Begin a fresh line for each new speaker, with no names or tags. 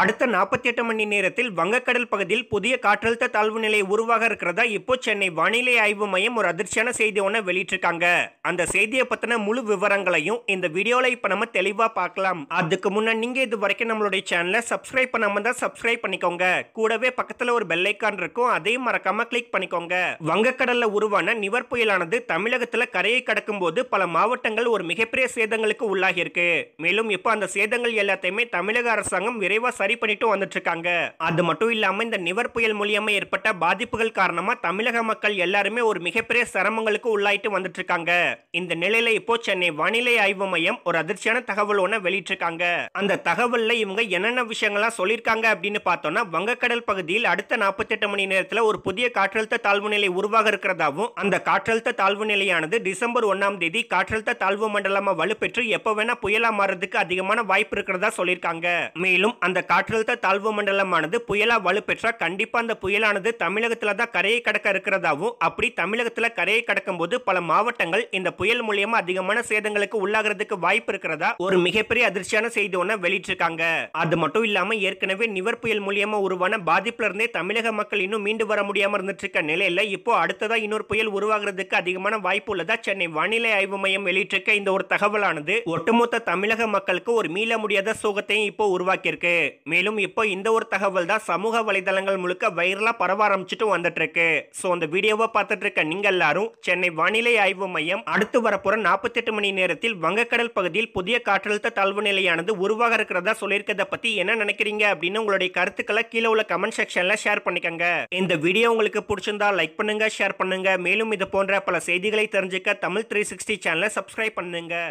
அடுத்த நாற்பத்தி எட்டு மணி நேரத்தில் வங்கக்கடல் பகுதியில் புதிய காற்றழுத்த தாழ்வு நிலை உருவாக இருக்கிறதா இப்போ சென்னை வானிலை ஆய்வு மையம் ஒரு அதிர்ச்சியான செய்தி ஒன்று வெளியிட்டிருக்காங்க அந்த செய்தியை பற்றின முழு விவரங்களையும் இந்த வீடியோவில் இப்போ நம்ம தெளிவாக பார்க்கலாம் அதுக்கு முன்னே நீங்கள் இது வரைக்கும் நம்மளுடைய சேனலை சப்ஸ்கிரைப் பண்ணாம தான் சப்ஸ்கிரைப் பண்ணிக்கோங்க கூடவே பக்கத்தில் ஒரு பெல்லைக்கான் இருக்கும் அதையும் மறக்காமல் கிளிக் பண்ணிக்கோங்க வங்கக்கடலில் உருவான நிவர் புயலானது தமிழகத்தில் கரையை கடக்கும் போது பல மாவட்டங்கள் ஒரு மிகப்பெரிய சேதங்களுக்கு உள்ளாகியிருக்கு மேலும் இப்போ அந்த சேதங்கள் எல்லாத்தையுமே தமிழக அரசாங்கம் விரைவாக சரி பண்ணிட்டு வந்துட்டு இருக்காங்க அது மட்டும் இல்லாம இந்த நிவர் புயல் மூலியமா ஏற்பட்ட பாதிப்புகள் காரணமா தமிழக மக்கள் எல்லாருமே ஒரு மிகப்பெரிய சிரமங்களுக்கு உள்ளாயிட்டு வந்துட்டு இருக்காங்க இந்த நிலையில இப்போ சென்னை வானிலை ஆய்வு மையம் ஒரு அதிர்ச்சியான தகவல் ஒன்று வெளியிட்டிருக்காங்க அந்த தகவல்ல இவங்க என்னென்ன விஷயங்கள்லாம் சொல்லியிருக்காங்க அப்படின்னு பார்த்தோம்னா வங்கக்கடல் பகுதியில் அடுத்த நாற்பத்தி மணி நேரத்தில் ஒரு புதிய காற்றழுத்த தாழ்வு நிலை உருவாக இருக்கிறதாவும் அந்த காற்றழுத்த தாழ்வு நிலையானது டிசம்பர் ஒன்னாம் தேதி காற்றழுத்த தாழ்வு மண்டலமா வலுப்பெற்று எப்போ வேணா புயலா மாறதுக்கு அதிகமான வாய்ப்பு இருக்கிறதா சொல்லியிருக்காங்க மேலும் அந்த காற்றழுத்த தாழ்வு மண்டலமானது புயலா வலுப்பெற்றா கண்டிப்பா அந்த புயலானது தமிழகத்துல தான் கரையை கடக்க இருக்கிறதாவும் அப்படி தமிழகத்துல கரையை கடக்கும் போது பல மாவட்டங்கள் இந்த புயல் மூலியமா அதிகமான சேதங்களுக்கு உள்ளாகிறதுக்கு வாய்ப்பு இருக்கிறதா ஒரு மிகப்பெரிய அதிர்ச்சியான செய்தி ஒன்று வெளியிட்டிருக்காங்க அது மட்டும் இல்லாம ஏற்கனவே நிவர் புயல் மூலியமா உருவான பாதிப்புல இருந்தே தமிழக மக்கள் இன்னும் மீண்டு வர முடியாம இருந்துட்டு இருக்க நிலையில இப்போ அடுத்ததா இன்னொரு புயல் உருவாகிறதுக்கு அதிகமான வாய்ப்பு உள்ளதா சென்னை வானிலை ஆய்வு மையம் வெளியிட்டிருக்க இந்த ஒரு தகவலானது ஒட்டுமொத்த தமிழக மக்களுக்கு ஒரு மீள முடியாத சோகத்தையும் இப்போ உருவாக்கியிருக்கு மேலும் இப்போ இந்த ஒரு தகவல் தான் சமூக வலைதளங்கள் முழுக்க வைரலாக பரவ ஆரம்பிச்சுட்டு வந்துட்டு இருக்கு ஸோ அந்த வீடியோவை பார்த்துட்டு இருக்க நீங்க எல்லாரும் சென்னை வானிலை ஆய்வு மையம் அடுத்து வரப்போற நாற்பத்தி எட்டு மணி நேரத்தில் வங்கக்கடல் பகுதியில் புதிய காற்றழுத்த தாழ்வு நிலையானது உருவாக இருக்கிறதா சொல்லியிருக்கிறத பத்தி என்ன நினைக்கிறீங்க அப்படின்னு உங்களுடைய கருத்துக்களை கீழே உள்ள கமெண்ட் செக்ஷன்ல ஷேர் பண்ணிக்கங்க இந்த வீடியோ உங்களுக்கு பிடிச்சிருந்தா லைக் பண்ணுங்க ஷேர் பண்ணுங்க மேலும் இது போன்ற பல செய்திகளை தெரிஞ்சுக்க தமிழ் த்ரீ சிக்ஸ்டி சேனலை சப்ஸ்கிரைப் பண்ணுங்க